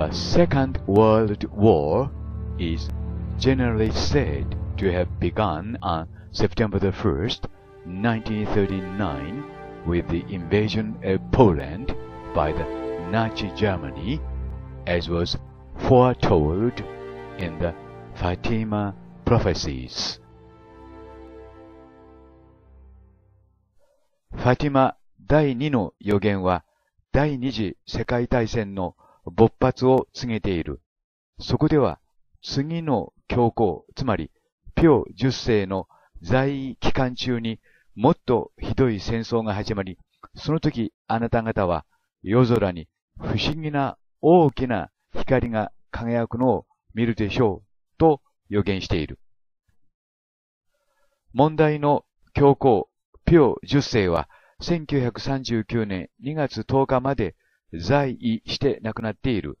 The Second World War is generally said to have begun on September 1, 1939, with the invasion of Poland by the Nazi Germany, as was foretold in the Fatima prophecies. Fatima 第2の予言は第二次世界大戦の勃発を告げている。そこでは、次の教皇、つまり、ピョ10世の在位期間中にもっとひどい戦争が始まり、その時あなた方は夜空に不思議な大きな光が輝くのを見るでしょうと予言している。問題の教皇、ピョ10世は1939年2月10日まで在位して亡くなっている。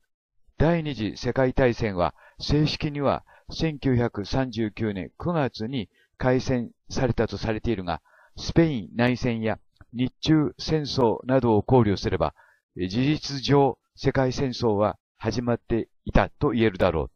第二次世界大戦は正式には1939年9月に開戦されたとされているが、スペイン内戦や日中戦争などを考慮すれば、事実上世界戦争は始まっていたと言えるだろ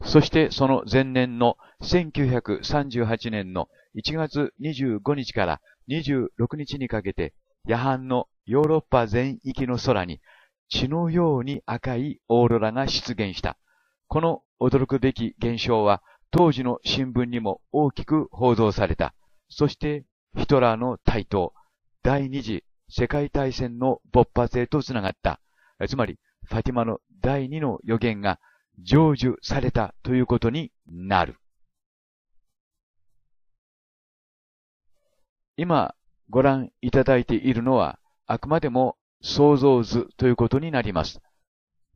う。そしてその前年の1938年の1月25日から26日にかけて夜半のヨーロッパ全域の空に血のように赤いオーロラが出現した。この驚くべき現象は当時の新聞にも大きく報道された。そしてヒトラーの台頭、第二次世界大戦の勃発へとつながった。つまり、ファティマの第二の予言が成就されたということになる。今ご覧いただいているのは、あくまでも想像図ということになります。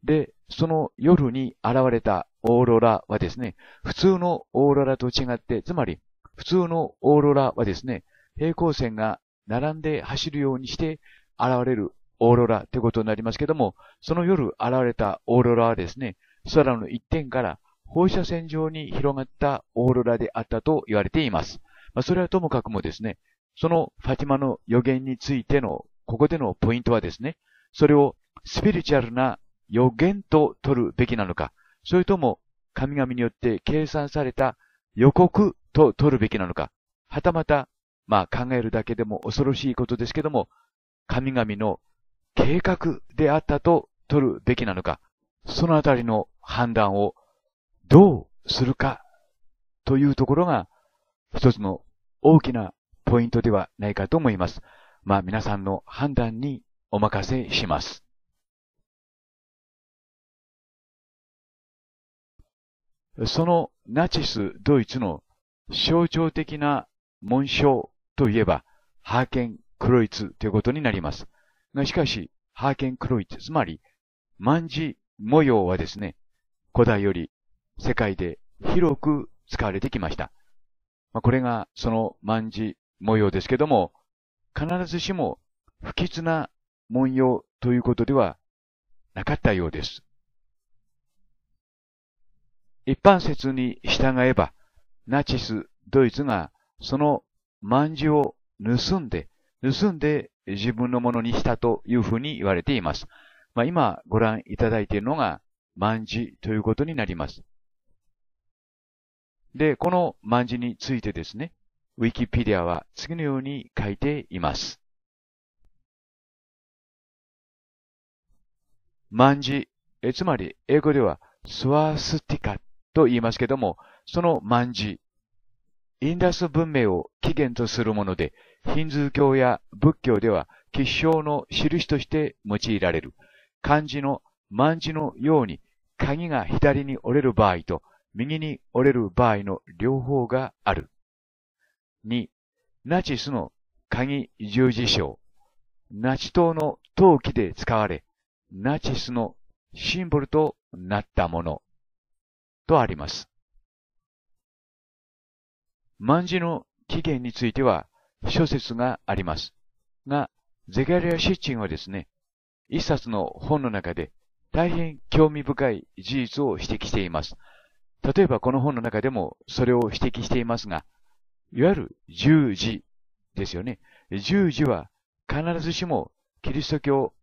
で、その夜に現れたオーロラはですね、普通のオーロラと違って、つまり、普通のオーロラはですね、平行線が並んで走るようにして現れるオーロラということになりますけども、その夜現れたオーロラはですね、空の一点から放射線状に広がったオーロラであったと言われています。まあ、それはともかくもですね、そのファティマの予言についての、ここでのポイントはですね、それをスピリチュアルな予言と取るべきなのか、それとも神々によって計算された予告と取るべきなのか、はたまた、まあ考えるだけでも恐ろしいことですけども、神々の計画であったと取るべきなのか、そのあたりの判断をどうするかというところが一つの大きなポイントではないかと思います。まあ皆さんの判断にお任せします。そのナチス・ドイツの象徴的な紋章といえば、ハーケン・クロイツということになります。しかし、ハーケン・クロイツ、つまり、万字模様はですね、古代より世界で広く使われてきました。まあ、これがその万字模様ですけども、必ずしも不吉な文様ということではなかったようです。一般説に従えば、ナチス・ドイツがその万字を盗んで、盗んで自分のものにしたというふうに言われています。まあ、今ご覧いただいているのが万字ということになります。で、この万字についてですね、ウィキペディアは次のように書いています。万字、えつまり英語ではスワスティカと言いますけども、その万字、インダス文明を起源とするもので、ヒンズー教や仏教では吉祥の印として用いられる。漢字の万字のように鍵が左に折れる場合と右に折れる場合の両方がある。2、ナチスの鍵十字章。ナチ党の陶器で使われ、ナチスのシンボルとなったもの。とあります。万字の起源については諸説があります。が、ゼガリア・シッチンはですね、一冊の本の中で大変興味深い事実を指摘しています。例えばこの本の中でもそれを指摘していますが、いわゆる十字ですよね。十字は必ずしもキリスト教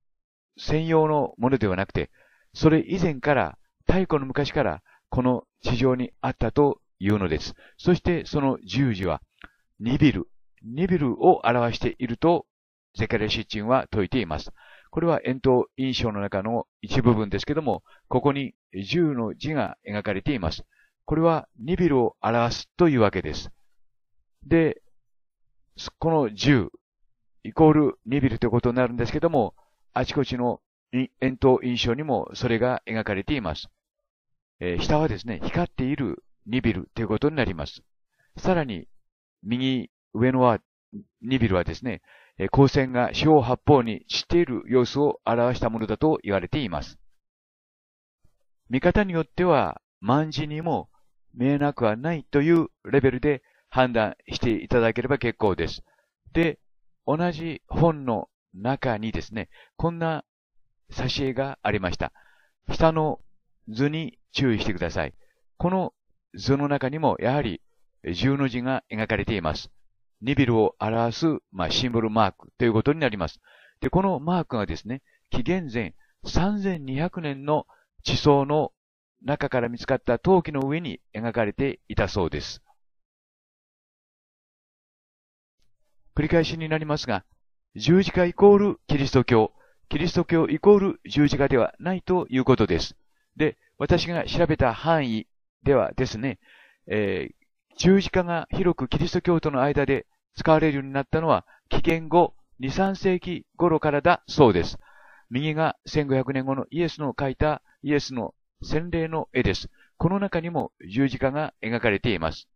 専用のものではなくて、それ以前から太古の昔からこの地上にあったというのです。そしてその十字はニビル、ニビルを表しているとゼカレシッチンは説いています。これは遠筒印象の中の一部分ですけども、ここに十の字が描かれています。これはニビルを表すというわけです。で、この10、イコールニビルということになるんですけども、あちこちの円筒印象にもそれが描かれています。えー、下はですね、光っているニビルということになります。さらに、右上のは、ニビルはですね、光線が四方八方に散っている様子を表したものだと言われています。見方によっては、万字にも見えなくはないというレベルで判断していただければ結構です。で、同じ本の中にですね、こんな挿絵がありました。下の図に注意してください。この図の中にもやはり十の字が描かれています。ニビルを表す、まあ、シンボルマークということになります。で、このマークがですね、紀元前3200年の地層の中から見つかった陶器の上に描かれていたそうです。繰り返しになりますが、十字架イコールキリスト教、キリスト教イコール十字架ではないということです。で、私が調べた範囲ではですね、えー、十字架が広くキリスト教徒の間で使われるようになったのは、紀元後2、3世紀頃からだそうです。右が1500年後のイエスの描いたイエスの洗礼の絵です。この中にも十字架が描かれています。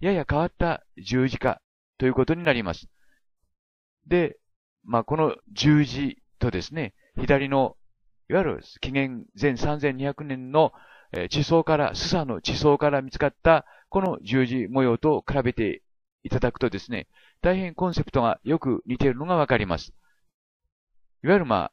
やや変わった十字架ということになります。で、まあ、この十字とですね、左の、いわゆる紀元前3200年の地層から、スサの地層から見つかったこの十字模様と比べていただくとですね、大変コンセプトがよく似ているのがわかります。いわゆるまあ、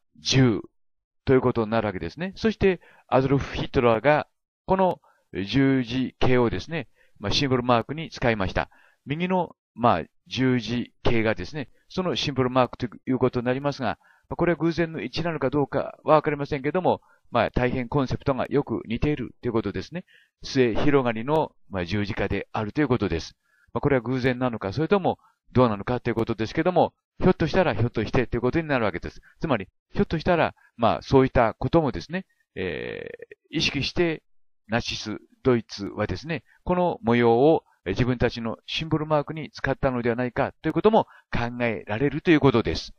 ということになるわけですね。そして、アドルフ・ヒトラーがこの十字形をですね、まあ、シンボルマークに使いました。右の、まあ、十字形がですね、そのシンボルマークということになりますが、これは偶然の一致なのかどうかはわかりませんけども、まあ、大変コンセプトがよく似ているということですね。末広がりの、ま十字架であるということです。まあ、これは偶然なのか、それともどうなのかということですけども、ひょっとしたらひょっとしてということになるわけです。つまり、ひょっとしたら、まあ、そういったこともですね、えー、意識して、ナチス、ドイツはですね、この模様を自分たちのシンボルマークに使ったのではないかということも考えられるということです。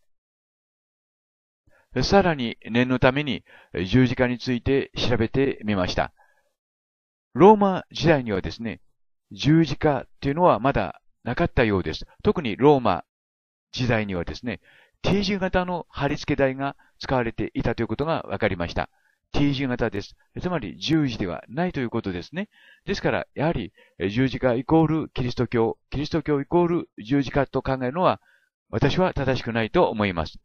さらに念のために十字架について調べてみました。ローマ時代にはですね、十字架っていうのはまだなかったようです。特にローマ時代にはですね、T 字型の貼り付け台が使われていたということが分かりました。T 字型です。つまり十字ではないということですね。ですから、やはり十字架イコールキリスト教、キリスト教イコール十字架と考えるのは、私は正しくないと思います。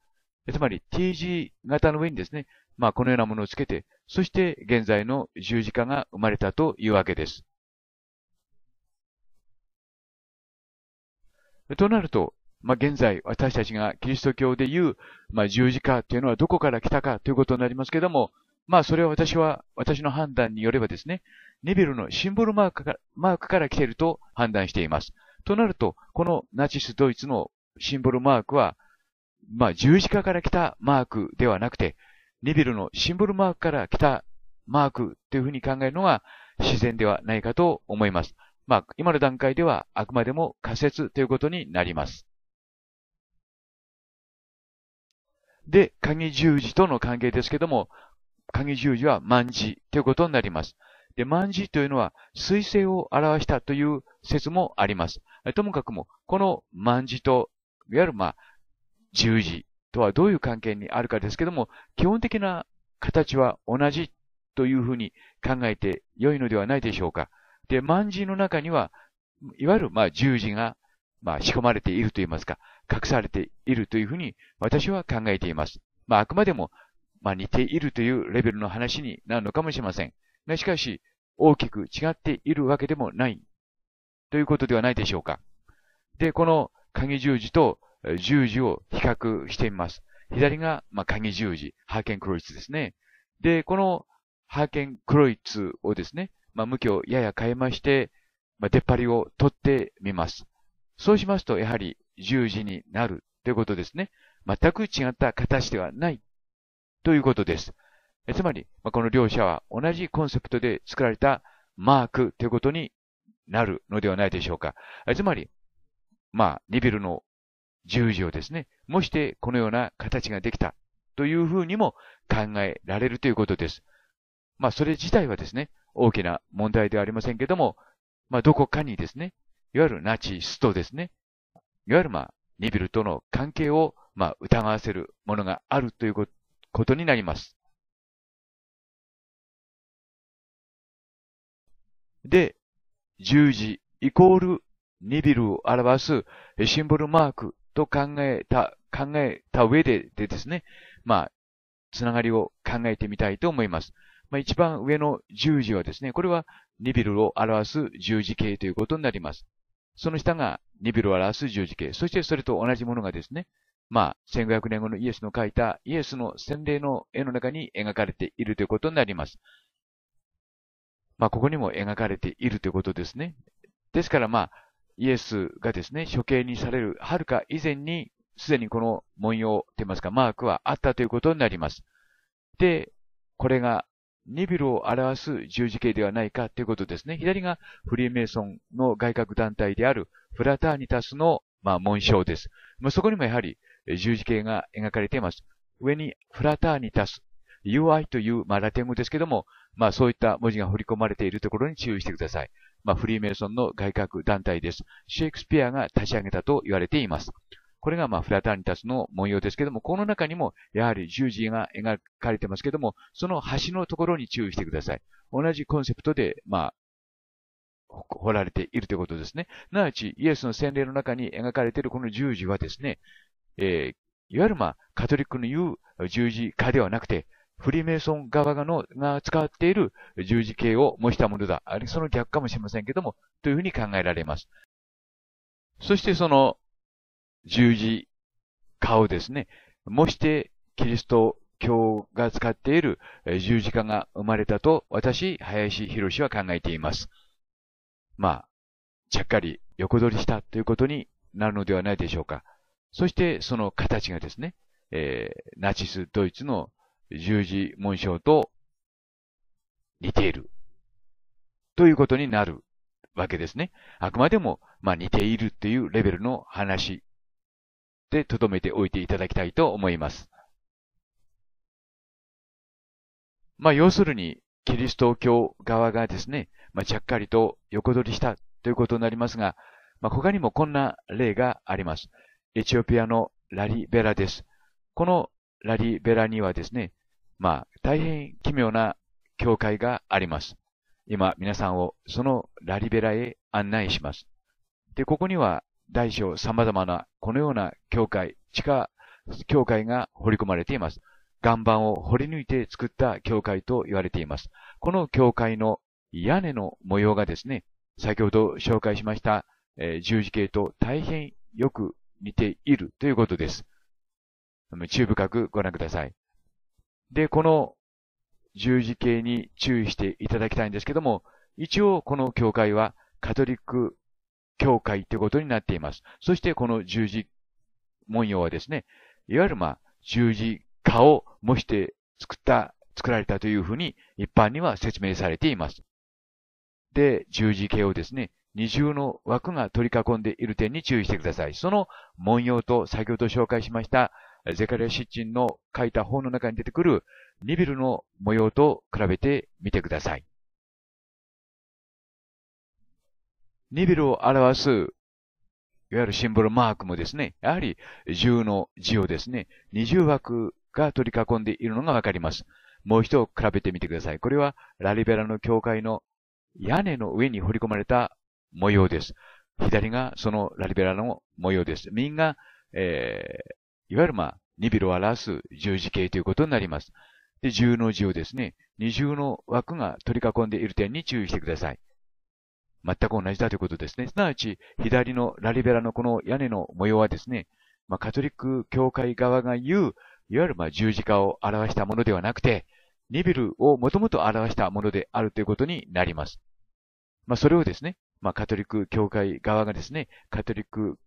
つまり T 字型の上にですね、まあこのようなものをつけて、そして現在の十字架が生まれたというわけです。となると、まあ、現在、私たちがキリスト教でいう、まあ、十字架というのはどこから来たかということになりますけれども、まあ、それは私は、私の判断によればですね、ネビルのシンボルマークから、マークから来ていると判断しています。となると、このナチスドイツのシンボルマークは、まあ、十字架から来たマークではなくて、ネビルのシンボルマークから来たマークというふうに考えるのが自然ではないかと思います。まあ、今の段階ではあくまでも仮説ということになります。で、鍵十字との関係ですけども、鍵十字は万字ということになります。で、万字というのは、水星を表したという説もあります。ともかくも、この万字と、いわゆる、まあ、十字とはどういう関係にあるかですけども、基本的な形は同じというふうに考えて良いのではないでしょうか。で、万字の中には、いわゆる、まあ、十字が、まあ、仕込まれていると言いますか、隠されているというふうに、私は考えています。まあ、あくまでも、まあ、似ているというレベルの話になるのかもしれません。しかし、大きく違っているわけでもない、ということではないでしょうか。で、この鍵十字と十字を比較してみます。左が、まあ、鍵十字、ハーケンクロイツですね。で、このハーケンクロイツをですね、まあ、向きをやや変えまして、まあ、出っ張りを取ってみます。そうしますと、やはり十字になるということですね。全く違った形ではないということです。つまり、この両者は同じコンセプトで作られたマークということになるのではないでしょうか。つまり、まあ、ニビルの十字をですね、もしてこのような形ができたというふうにも考えられるということです。まあ、それ自体はですね、大きな問題ではありませんけども、まあ、どこかにですね、いわゆるナチスとですね、いわゆるまあ、ニビルとの関係をまあ、疑わせるものがあるということことになります。で、十字イコールニビルを表すシンボルマークと考えた、考えた上ででですね、まあ、つながりを考えてみたいと思います。まあ、一番上の十字はですね、これはニビルを表す十字形ということになります。その下がニビルを表す十字形、そしてそれと同じものがですね、まあ、1500年後のイエスの書いたイエスの洗礼の絵の中に描かれているということになります。まあ、ここにも描かれているということですね。ですから、まあ、イエスがですね、処刑にされるはるか以前に、すでにこの文様といいますか、マークはあったということになります。で、これがニビルを表す十字形ではないかということですね。左がフリーメイソンの外郭団体であるフラターニタスの、まあ、紋章です。まあ、そこにもやはり十字形が描かれています。上にフラターニタス、UI という、まあ、ラテン語ですけども、まあ、そういった文字が振り込まれているところに注意してください。まあ、フリーメイソンの外郭団体です。シェイクスピアが立ち上げたと言われています。これがまあフラターニタスの文様ですけども、この中にもやはり十字が描かれてますけども、その端のところに注意してください。同じコンセプトで、まあ、掘られているということですね。なわち、イエスの洗礼の中に描かれているこの十字はですね、えー、いわゆるまあ、カトリックの言う十字架ではなくて、フリーメイソン側のが使っている十字形を模したものだ。あるいはその逆かもしれませんけども、というふうに考えられます。そしてその十字架をですね、模してキリスト教が使っている十字架が生まれたと私、林博士は考えています。まあ、ちゃっかり横取りしたということになるのではないでしょうか。そしてその形がですね、えー、ナチスドイツの十字紋章と似ている。ということになるわけですね。あくまでも、まあ、似ているっていうレベルの話で留めておいていただきたいと思います。まあ、要するに、キリスト教側がですね、まあ、ちゃっかりと横取りしたということになりますが、まあ、他にもこんな例があります。エチオピアのラリベラです。このラリベラにはですね、まあ、大変奇妙な教会があります。今、皆さんをそのラリベラへ案内します。で、ここには大小様々なこのような教会、地下教会が掘り込まれています。岩盤を掘り抜いて作った教会と言われています。この教会の屋根の模様がですね、先ほど紹介しました、えー、十字形と大変よく似ているということです。注意深くご覧ください。で、この十字形に注意していただきたいんですけども、一応この教会はカトリック教会ということになっています。そしてこの十字文様はですね、いわゆるまあ十字架を模して作った、作られたというふうに一般には説明されています。で、十字形をですね、二重の枠が取り囲んでいる点に注意してください。その文様と先ほど紹介しましたゼカリア・シッチンの書いた本の中に出てくるニビルの模様と比べてみてください。ニビルを表す、いわゆるシンボルマークもですね、やはり10の字をですね、二重枠が取り囲んでいるのがわかります。もう一度比べてみてください。これはラリベラの教会の屋根の上に彫り込まれた模様です。左がそのラリベラの模様です。右が、えー、いわゆるまあ、ニビルを表す十字形ということになります。で、十の字をですね、二重の枠が取り囲んでいる点に注意してください。全く同じだということですね。すなわち、左のラリベラのこの屋根の模様はですね、まあ、カトリック教会側が言う、いわゆるまあ十字架を表したものではなくて、ニビルをもともと表したものであるということになります。まあ、それをですね、まあ、カトリック教会側がですね、カトリック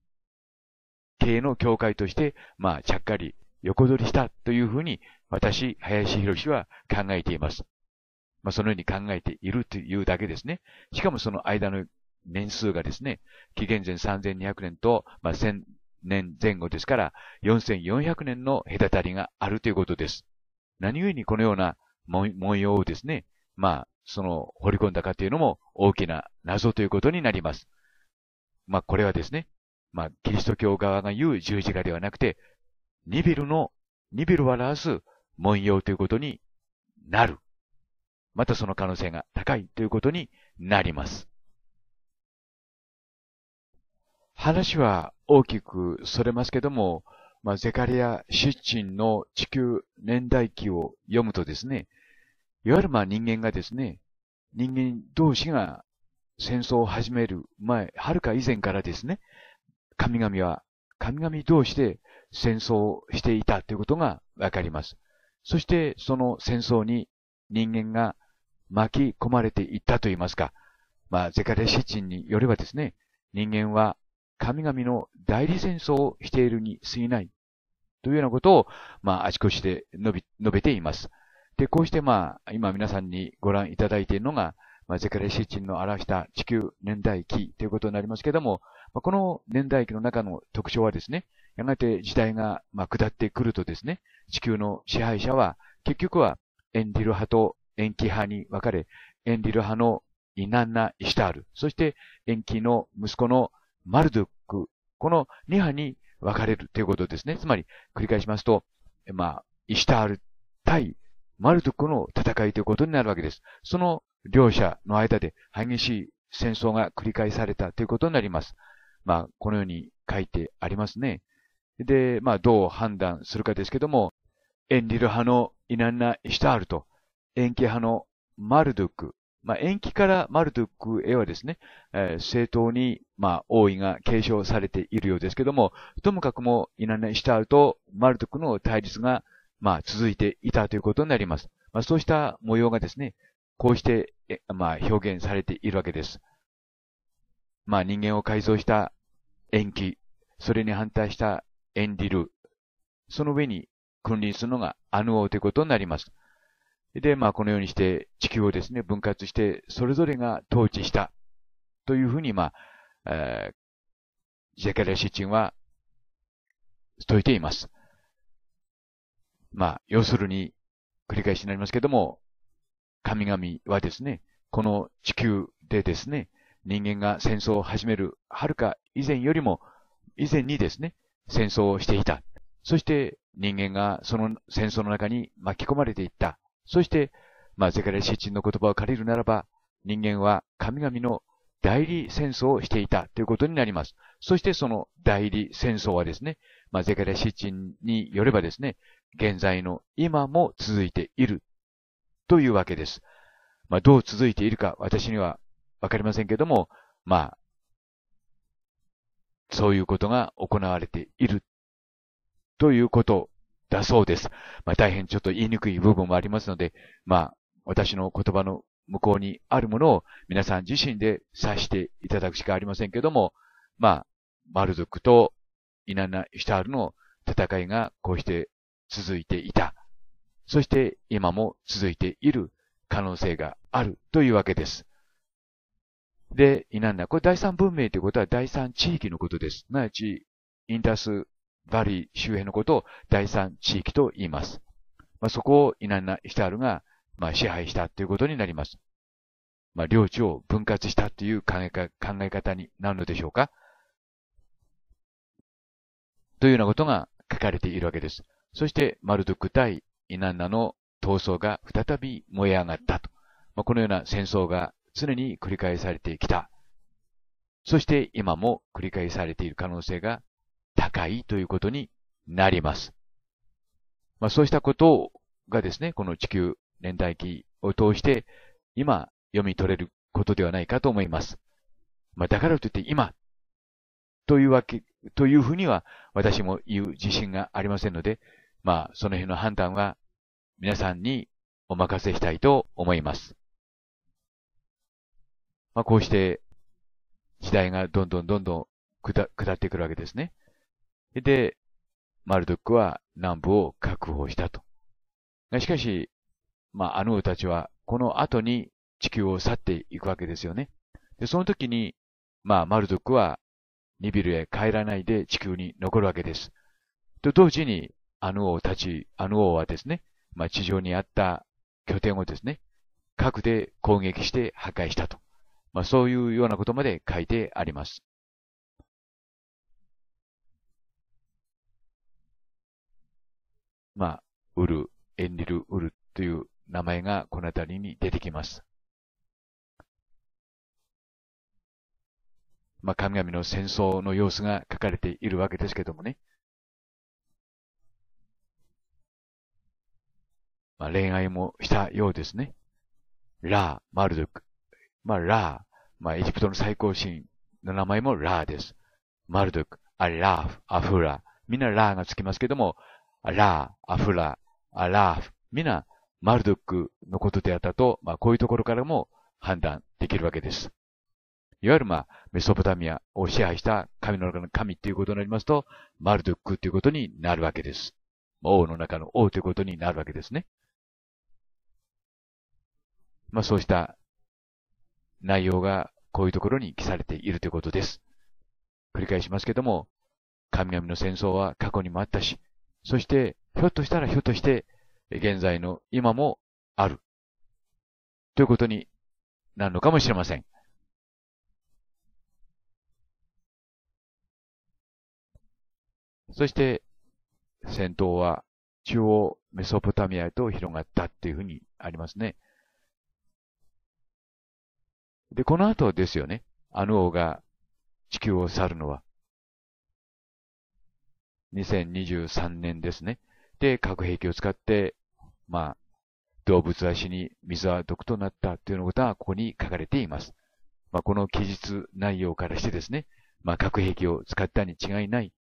系の教会として、まあ、ちゃっかり横取りしたというふうに、私、林博士は考えています。まあ、そのように考えているというだけですね。しかもその間の年数がですね、紀元前3200年と、まあ、1000年前後ですから、4400年の隔たりがあるということです。何故にこのような文様をですね、まあ、その、掘り込んだかというのも大きな謎ということになります。まあ、これはですね、まあ、キリスト教側が言う十字架ではなくて、ニビルの、ニビルを表す文様ということになる。またその可能性が高いということになります。話は大きくそれますけども、まあ、ゼカリア・シッチンの地球年代記を読むとですね、いわゆるまあ人間がですね、人間同士が戦争を始める前、はるか以前からですね、神々は、神々同士で戦争をしていたということがわかります。そしてその戦争に人間が巻き込まれていったと言いますか、まあ、ゼカレシチンによればですね、人間は神々の代理戦争をしているに過ぎないというようなことを、まあ、あちこちで述べています。で、こうしてまあ、今皆さんにご覧いただいているのが、まあ、ゼカレシッチンの表した地球年代記ということになりますけども、まあ、この年代記の中の特徴はですね、やがて時代が、まあ、下ってくるとですね、地球の支配者は、結局はエンディル派とエンキ派に分かれ、エンディル派のイナンナ・イシタール、そしてエンキの息子のマルドック、この2派に分かれるということですね。つまり、繰り返しますと、まあ、イシタール対マルドックの戦いということになるわけです。その両者の間で激しい戦争が繰り返されたということになります。まあ、このように書いてありますね。で、まあ、どう判断するかですけども、エンリル派のイナンナ・イシタールと、延期派のマルドック、まあ、延期からマルドックへはですね、えー、正当に、まあ、王位が継承されているようですけども、ともかくもイナンナ・イシタールとマルドックの対立がまあ、続いていたということになります。まあ、そうした模様がですね、こうして、まあ、表現されているわけです。まあ、人間を改造した延期、それに反対したエンディル、その上に君臨するのがアヌ王ということになります。で、まあ、このようにして地球をですね、分割して、それぞれが統治した、というふうに、まあ、えー、ジェケラシチンは、説いています。まあ、要するに、繰り返しになりますけども、神々はですね、この地球でですね、人間が戦争を始めるはるか以前よりも、以前にですね、戦争をしていた。そして人間がその戦争の中に巻き込まれていった。そして、まあ、ゼカレシチンの言葉を借りるならば、人間は神々の代理戦争をしていたということになります。そしてその代理戦争はですね、まあ、ゼカレシチンによればですね、現在の今も続いているというわけです。まあ、どう続いているか私にはわかりませんけども、まあ、そういうことが行われているということだそうです。まあ、大変ちょっと言いにくい部分もありますので、まあ、私の言葉の向こうにあるものを皆さん自身で指していただくしかありませんけども、まあ、マル族とイナナ・イシタールの戦いがこうして続いていた。そして今も続いている可能性があるというわけです。で、なんだ。これ第三文明ということは第三地域のことです。すなわち、インダスバリー周辺のことを第三地域と言います。まあ、そこをイナンナ・イヒタールが、まあ、支配したということになります。まあ、領地を分割したという考え考え方になるのでしょうかというようなことが書かれているわけです。そしてマルドク対イナンナの闘争が再び燃え上がったと。まあ、このような戦争が常に繰り返されてきた。そして今も繰り返されている可能性が高いということになります。まあ、そうしたことがですね、この地球年代期を通して今読み取れることではないかと思います。まあ、だからといって今というわけ、というふうには私も言う自信がありませんので、まあ、その辺の判断は皆さんにお任せしたいと思います。まあ、こうして時代がどんどんどんどん下ってくるわけですね。で、マルドックは南部を確保したと。しかし、まあ、あの子たちはこの後に地球を去っていくわけですよね。で、その時に、まあ、マルドックはニビルへ帰らないで地球に残るわけです。と同時に、アヌ王たち、アヌ王はですね、まあ、地上にあった拠点をですね、核で攻撃して破壊したと。まあ、そういうようなことまで書いてあります。まあ、ウル、エンリル・ウルという名前がこの辺りに出てきます。まあ、神々の戦争の様子が書かれているわけですけどもね。まあ、恋愛もしたようですね。ラー、マルドク。まあ、ラー、まあ、エジプトの最高神の名前もラーです。マルドク、アラーフ、アフラ。みんなラーがつきますけども、ラー、アフラ、アラーフ。みんな、マルドックのことであったと、まあ、こういうところからも判断できるわけです。いわゆる、まあ、メソポタミアを支配した神の中の神ということになりますと、マルドックということになるわけです。王の中の王ということになるわけですね。まあ、そうした内容がこういうところに記されているということです。繰り返しますけども、神々の戦争は過去にもあったし、そしてひょっとしたらひょっとして現在の今もある。ということになるのかもしれません。そして、戦闘は中央メソポタミアへと広がったっていうふうにありますね。で、この後ですよね。あの王が地球を去るのは。2023年ですね。で、核兵器を使って、まあ、動物は死に、水は毒となったというようなことがここに書かれています。まあ、この記述内容からしてですね、まあ、核兵器を使ったに違いない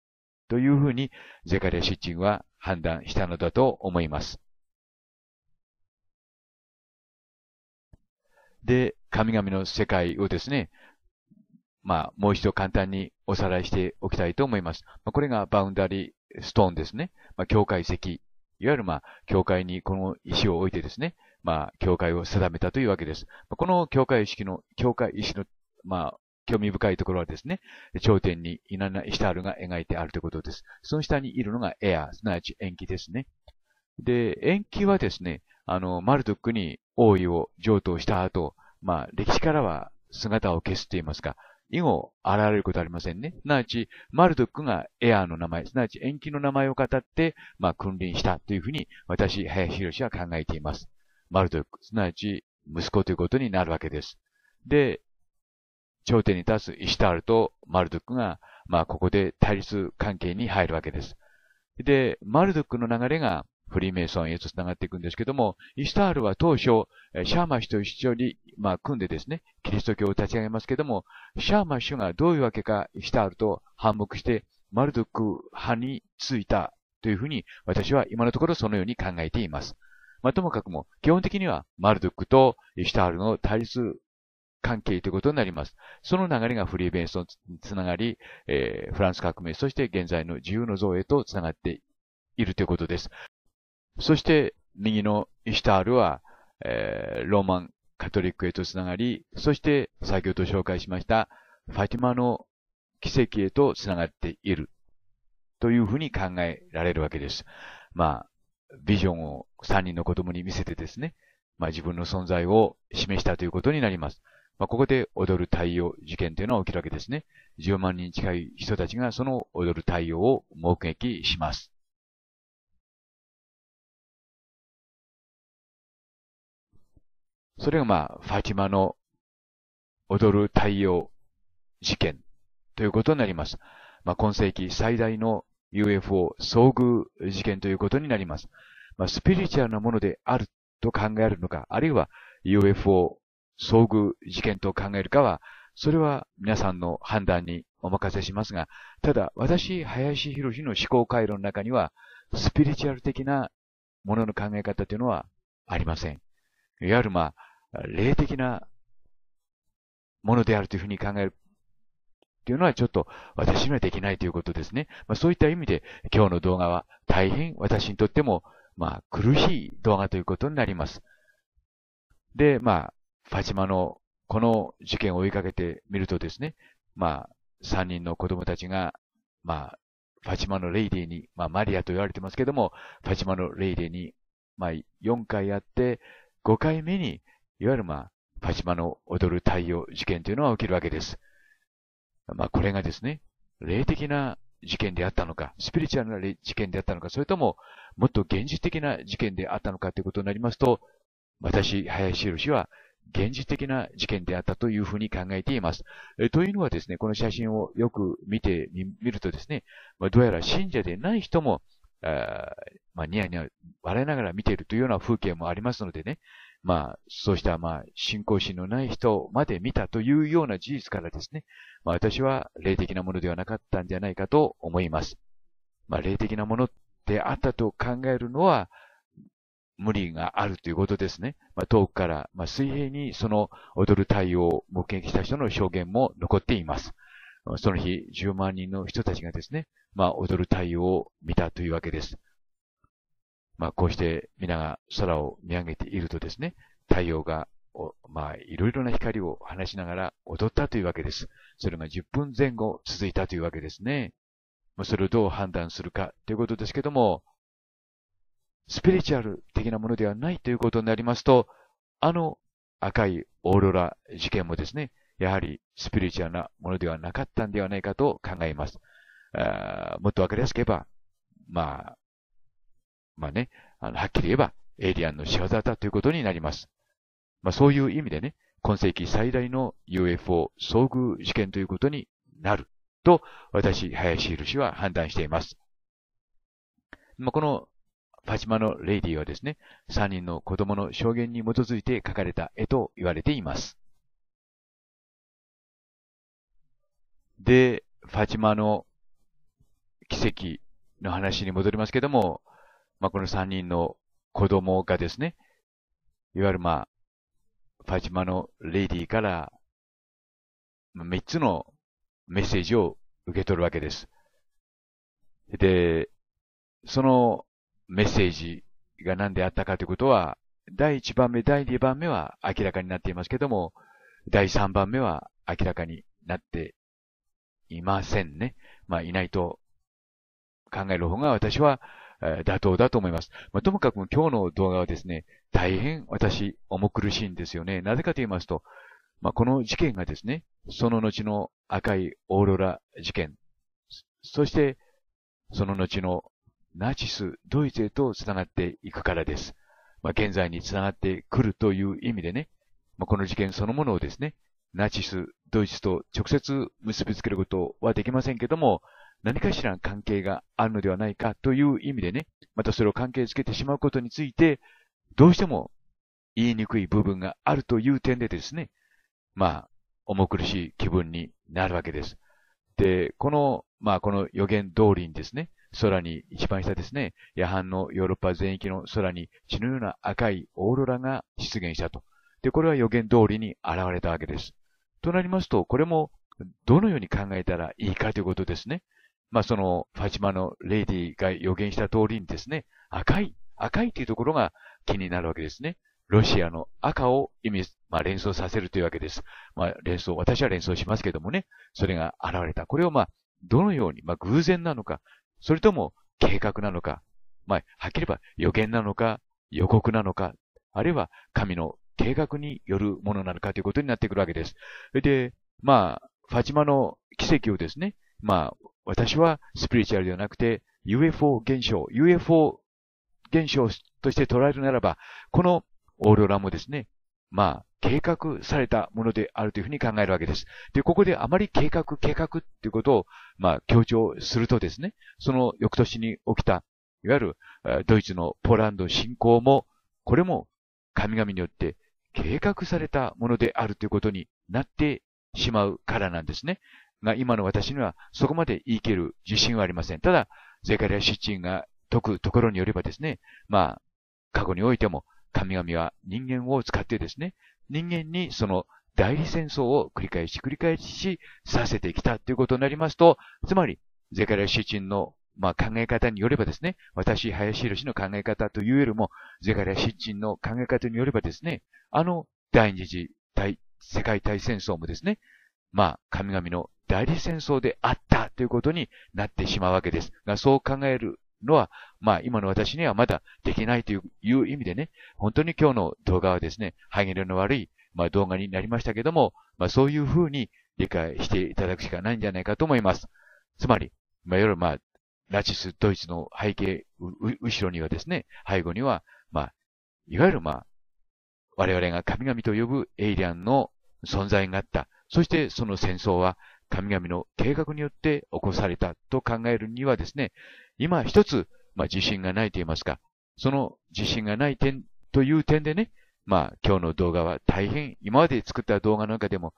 というふうに、ゼカリア・シッチンは判断したのだと思います。で、神々の世界をですね、まあ、もう一度簡単におさらいしておきたいと思います。まあ、これがバウンダリーストーンですね。まあ、境界石。いわゆる、まあ、境界にこの石を置いてですね、まあ、境界を定めたというわけです。まあ、この境界意識の、境界石の、まあ、興味深いところはですね、頂点にイナナ・イシタールが描いてあるということです。その下にいるのがエア、すなわち延期ですね。で、延期はですね、あの、マルドックに王位を譲渡した後、まあ、歴史からは姿を消すと言いますか、以後、現れることはありませんね。すなわち、マルドックがエアーの名前、すなわち延期の名前を語って、まあ、君臨したというふうに、私、林博は考えています。マルドック、すなわち、息子ということになるわけです。で、頂点に立つイシュタールとマルドックが、まあ、ここで対立関係に入るわけです。で、マルドックの流れが、フリーメイソンへと繋がっていくんですけども、イスタールは当初、シャーマッシュと一緒に、まあ、組んでですね、キリスト教を立ち上げますけども、シャーマッシュがどういうわけか、イスタールと反目して、マルドック派についたというふうに、私は今のところそのように考えています。まあ、ともかくも、基本的にはマルドックとイシュタールの対立関係ということになります。その流れがフリーメソンにつながり、えー、フランス革命、そして現在の自由の像へとつながっているということです。そして右のイシタールは、えー、ローマンカトリックへとつながり、そして先ほど紹介しましたファティマの奇跡へとつながっているというふうに考えられるわけです。まあ、ビジョンを3人の子供に見せてですね、まあ自分の存在を示したということになります。まあここで踊る太陽事件というのは起きるわけですね。10万人近い人たちがその踊る太陽を目撃します。それがまあ、ファティマの踊る太陽事件ということになります。まあ、今世紀最大の UFO 遭遇事件ということになります。まあ、スピリチュアルなものであると考えるのか、あるいは UFO 遭遇事件と考えるかは、それは皆さんの判断にお任せしますが、ただ私、林博士の思考回路の中には、スピリチュアル的なものの考え方というのはありません。いわゆるまあ、霊的なものであるというふうに考えるっていうのはちょっと私にはできないということですね。まあ、そういった意味で今日の動画は大変私にとってもまあ苦しい動画ということになります。で、まあ、ファチマのこの事件を追いかけてみるとですね、まあ、3人の子供たちが、まあ、ファチマのレイディに、まあ、マリアと言われてますけども、ファチマのレイディに、まあ、4回やって、5回目に、いわゆるまあ、パチジマの踊る太陽事件というのは起きるわけです。まあ、これがですね、霊的な事件であったのか、スピリチュアルな事件であったのか、それとも、もっと現実的な事件であったのかということになりますと、私、林博は、現実的な事件であったというふうに考えています。えというのはですね、この写真をよく見てみるとですね、まあ、どうやら信者でない人も、あまあ、ニヤニヤ笑いながら見ているというような風景もありますのでね、まあ、そうした、まあ、信仰心のない人まで見たというような事実からですね、まあ、私は霊的なものではなかったんじゃないかと思います。まあ、霊的なものであったと考えるのは、無理があるということですね。まあ、遠くから、まあ、水平にその踊る太陽を目撃した人の証言も残っています。その日、10万人の人たちがですね、まあ、踊る太陽を見たというわけです。まあ、こうして皆が空を見上げているとですね、太陽が、まあ、いろいろな光を放しながら踊ったというわけです。それが10分前後続いたというわけですね。まあ、それをどう判断するかということですけども、スピリチュアル的なものではないということになりますと、あの赤いオーロラ事件もですね、やはりスピリチュアルなものではなかったんではないかと考えます。あもっとわかりやすく言えば、まあ、まあね、あの、はっきり言えば、エイリアンの仕業だということになります。まあそういう意味でね、今世紀最大の UFO 遭遇事件ということになると、私、林博氏は判断しています。まあこのファチマのレイディはですね、3人の子供の証言に基づいて描かれた絵と言われています。で、ファチマの奇跡の話に戻りますけども、まあ、この3人の子供がですね、いわゆるまあ、ファチマのレディから、3つのメッセージを受け取るわけです。で、そのメッセージが何であったかということは、第1番目、第2番目は明らかになっていますけども、第3番目は明らかになっていませんね。まあ、いないと考える方が私は妥当だと思います。まあ、ともかく今日の動画はですね、大変私、重苦しいんですよね。なぜかと言いますと、まあ、この事件がですね、その後の赤いオーロラ事件、そして、その後のナチス、ドイツへと繋がっていくからです。まあ、現在に繋がってくるという意味でね、まあ、この事件そのものをですね、ナチス、ドイツと直接結びつけることはできませんけども、何かしら関係があるのではないかという意味でね、またそれを関係づけてしまうことについて、どうしても言いにくい部分があるという点でですね、まあ、重苦しい気分になるわけです。で、この、まあ、この予言通りにですね、空に一番下ですね、夜半のヨーロッパ全域の空に血のような赤いオーロラが出現したと。で、これは予言通りに現れたわけです。となりますと、これもどのように考えたらいいかということですね。まあ、その、ファチマのレイディが予言した通りにですね、赤い、赤いというところが気になるわけですね。ロシアの赤を意味、まあ、連想させるというわけです。まあ、連想、私は連想しますけどもね、それが現れた。これをまあ、どのように、まあ、偶然なのか、それとも計画なのか、まあ、はっきり言えば予言なのか、予告なのか、あるいは神の計画によるものなのかということになってくるわけです。で、まあ、ファチマの奇跡をですね、まあ、私はスピリチュアルではなくて UFO 現象、UFO 現象として捉えるならば、このオーロラもですね、まあ、計画されたものであるというふうに考えるわけです。で、ここであまり計画、計画っていうことを、まあ、強調するとですね、その翌年に起きた、いわゆるドイツのポーランド侵攻も、これも神々によって計画されたものであるということになってしまうからなんですね。が今の私にはそこまで言い切る自信はありません。ただ、ゼカリア・シッチンが解くところによればですね、まあ、過去においても神々は人間を使ってですね、人間にその代理戦争を繰り返し繰り返しさせてきたということになりますと、つまり、ゼカリア・シッチンのまあ考え方によればですね、私、林博士の考え方というよりも、ゼカリア・シッチンの考え方によればですね、あの第二次世界大戦争もですね、まあ、神々の代理戦争であったということになってしまうわけです。が、そう考えるのは、まあ、今の私にはまだできないという意味でね、本当に今日の動画はですね、歯切れの悪い、まあ、動画になりましたけども、まあ、そういうふうに理解していただくしかないんじゃないかと思います。つまり、まあ、いわゆる、まあ、ナチス・ドイツの背景、後ろにはですね、背後には、まあ、いわゆる、まあ、我々が神々と呼ぶエイリアンの存在があった。そしてその戦争は神々の計画によって起こされたと考えるにはですね、今一つ、まあ、自信がないと言いますか、その自信がない点という点でね、まあ今日の動画は大変今まで作った動画の中でも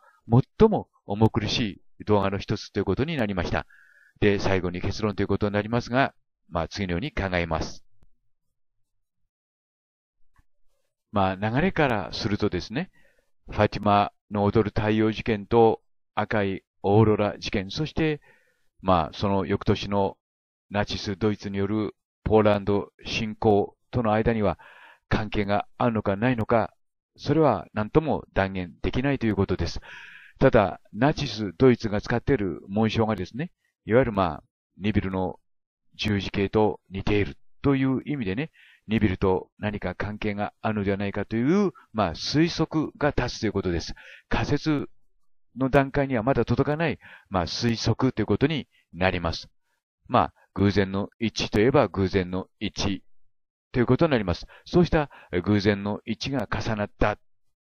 最も重苦しい動画の一つということになりました。で、最後に結論ということになりますが、まあ次のように考えます。まあ流れからするとですね、ファティマの踊る太陽事件と赤いオーロラ事件、そして、まあ、その翌年のナチス・ドイツによるポーランド侵攻との間には関係があるのかないのか、それは何とも断言できないということです。ただ、ナチス・ドイツが使っている紋章がですね、いわゆるまあ、ニビルの十字形と似ているという意味でね、ニビルと何か関係があるのではないかという、まあ、推測が立つということです。仮説の段階にはまだ届かない、まあ、推測ということになります。まあ、偶然の一致といえば偶然の一ということになります。そうした偶然の一が重なった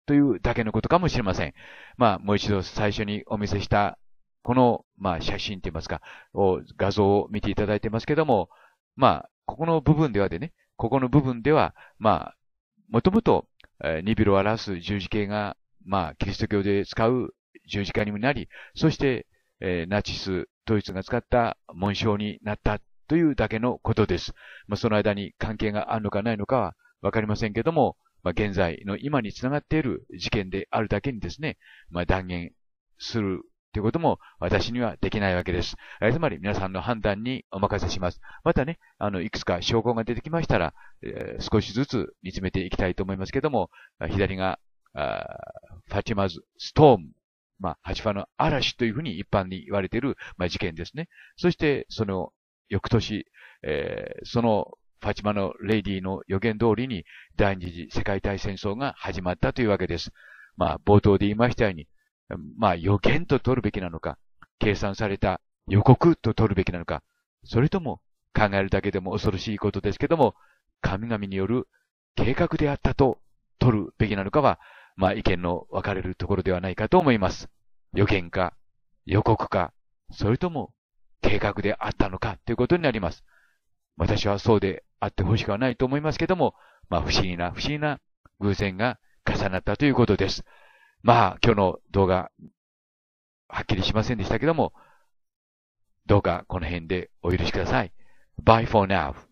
というだけのことかもしれません。まあ、もう一度最初にお見せした、この、まあ、写真といいますか、画像を見ていただいてますけども、まあ、ここの部分ではでね、ここの部分では、まあ、もともと、えー、ニビルを表す十字形が、まあ、キリスト教で使う十字架にもなり、そして、えー、ナチス、ドイツが使った紋章になったというだけのことです。まあ、その間に関係があるのかないのかはわかりませんけども、まあ、現在の今につながっている事件であるだけにですね、まあ、断言するということも私にはできないわけです。えつまり皆さんの判断にお任せします。またね、あの、いくつか証拠が出てきましたら、えー、少しずつ見つめていきたいと思いますけども、左が、ファチマズ・ストーム。まあ、ハチファの嵐というふうに一般に言われている、まあ、事件ですね。そして、その、翌年、えー、そのファチマのレイディの予言通りに第二次世界大戦争が始まったというわけです。まあ、冒頭で言いましたように、まあ予見と取るべきなのか、計算された予告と取るべきなのか、それとも考えるだけでも恐ろしいことですけども、神々による計画であったと取るべきなのかは、まあ意見の分かれるところではないかと思います。予見か、予告か、それとも計画であったのかということになります。私はそうであってほしくはないと思いますけども、まあ不思議な不思議な偶然が重なったということです。まあ、今日の動画、はっきりしませんでしたけども、どうかこの辺でお許しください。Bye for now.